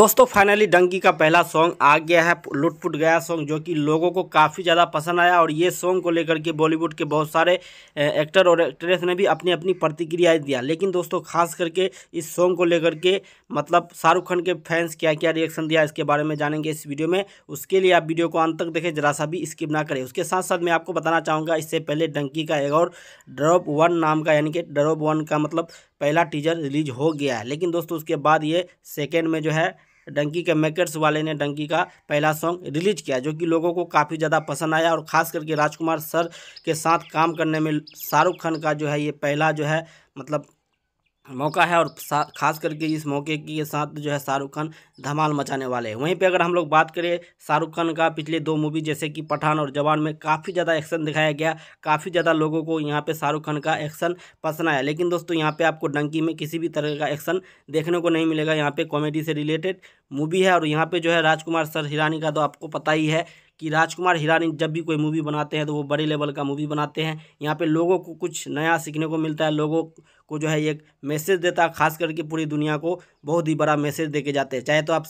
दोस्तों फाइनली डंकी का पहला सॉन्ग आ गया है लुट फुट गया सॉन्ग जो कि लोगों को काफ़ी ज़्यादा पसंद आया और ये सॉन्ग को लेकर के बॉलीवुड के बहुत सारे एक्टर और एक्ट्रेस ने भी अपनी अपनी प्रतिक्रियाएँ दिया लेकिन दोस्तों खास करके इस सॉन्ग को लेकर के मतलब शाहरुख खान के फैंस क्या क्या रिएक्शन दिया इसके बारे में जानेंगे इस वीडियो में उसके लिए आप वीडियो को अंत तक देखें जरा सा भी स्किप ना करें उसके साथ साथ मैं आपको बताना चाहूँगा इससे पहले डंकी का एक और ड्रॉप वन नाम का यानी कि ड्रॉप वन का मतलब पहला टीजर रिलीज हो गया है लेकिन दोस्तों उसके बाद ये सेकेंड में जो है डंकी के मेकर्स वाले ने डंकी का पहला सॉन्ग रिलीज किया जो कि लोगों को काफ़ी ज़्यादा पसंद आया और ख़ास करके राजकुमार सर के साथ काम करने में शाहरुख खान का जो है ये पहला जो है मतलब मौका है और ख़ास करके इस मौके के साथ जो है शाहरुख खान धमाल मचाने वाले हैं वहीं पे अगर हम लोग बात करें शाहरुख खान का पिछले दो मूवी जैसे कि पठान और जवान में काफ़ी ज़्यादा एक्शन दिखाया गया काफ़ी ज़्यादा लोगों को यहाँ पे शाहरुख खान का एक्शन पसंद आया लेकिन दोस्तों यहाँ पे आपको डंकी में किसी भी तरह का एक्शन देखने को नहीं मिलेगा यहाँ पर कॉमेडी से रिलेटेड मूवी है और यहाँ पर जो है राजकुमार सर हिरानी का तो आपको पता ही है कि राजकुमार हिरानी जब भी कोई मूवी बनाते हैं तो वो बड़े लेवल का मूवी बनाते हैं यहाँ पे लोगों को कुछ नया सीखने को मिलता है लोगों को जो है एक मैसेज देता है खास करके पूरी दुनिया को बहुत ही बड़ा मैसेज दे के जाते हैं चाहे तो आप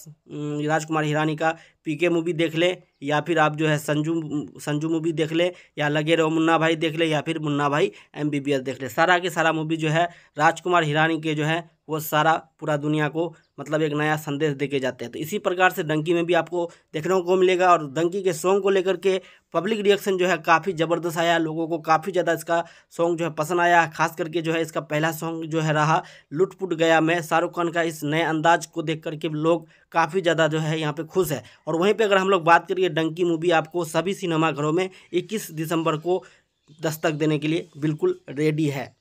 राजकुमार हिरानी का पीके मूवी देख लें या फिर आप जो है संजू संजू मूवी देख लें या लगे रहो मुन्ना भाई देख लें या फिर मुन्ना भाई एम देख लें सारा के सारा मूवी जो है राजकुमार हिरानी के जो है वो सारा पूरा दुनिया को मतलब एक नया संदेश दे के जाते हैं तो इसी प्रकार से डंकी में भी आपको देखने को मिलेगा और डंकी के सॉन्ग को लेकर के पब्लिक रिएक्शन जो है काफ़ी ज़बरदस्त आया लोगों को काफ़ी ज़्यादा इसका सॉन्ग जो है पसंद आया खास करके जो है इसका पहला सॉन्ग जो है रहा लुटपुट गया मैं शाहरुख खान का इस नए अंदाज को देख करके लोग काफ़ी ज़्यादा जो है यहाँ पे खुश है और वहीं पे अगर हम लोग बात करिए डंकी मूवी आपको सभी सिनेमाघरों में इक्कीस दिसंबर को दस्तक देने के लिए बिल्कुल रेडी है